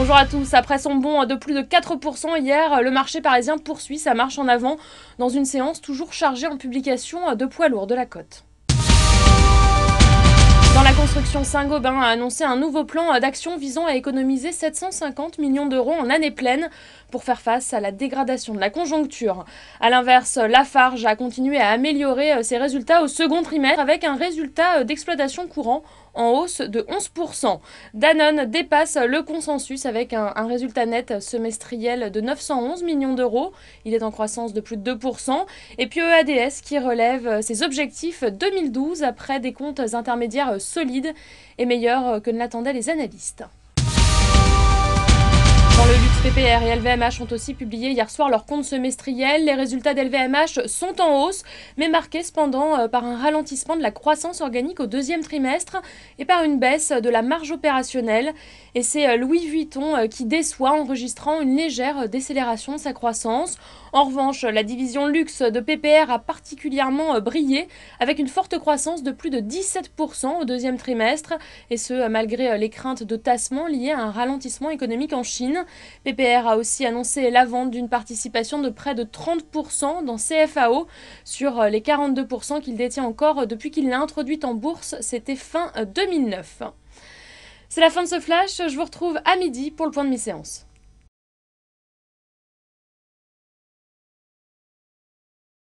Bonjour à tous. Après son bond de plus de 4% hier, euh, le marché parisien poursuit sa marche en avant dans une séance toujours chargée en publications euh, de poids lourds de la cote. Construction Saint-Gobain a annoncé un nouveau plan d'action visant à économiser 750 millions d'euros en année pleine pour faire face à la dégradation de la conjoncture. A l'inverse, Lafarge a continué à améliorer euh, ses résultats au second trimestre avec un résultat euh, d'exploitation courant en hausse de 11%. Danone dépasse le consensus avec un, un résultat net semestriel de 911 millions d'euros. Il est en croissance de plus de 2%. Et puis EADS qui relève euh, ses objectifs 2012 après des comptes intermédiaires solides est et meilleur que ne l'attendaient les analystes. Dans le luxe, PPR et LVMH ont aussi publié hier soir leur compte semestriel. Les résultats d'LVMH sont en hausse, mais marqués cependant euh, par un ralentissement de la croissance organique au deuxième trimestre et par une baisse de la marge opérationnelle. Et c'est euh, Louis Vuitton euh, qui déçoit, enregistrant une légère décélération de sa croissance. En revanche, la division luxe de PPR a particulièrement brillé, avec une forte croissance de plus de 17% au deuxième trimestre, et ce malgré les craintes de tassement liées à un ralentissement économique en Chine. PPR a aussi annoncé la vente d'une participation de près de 30% dans CFAO sur euh, les 42% qu'il détient encore euh, depuis qu'il l'a introduite en bourse, c'était fin 2009. Euh, C'est la fin de ce flash, je vous retrouve à midi pour le point de mi-séance.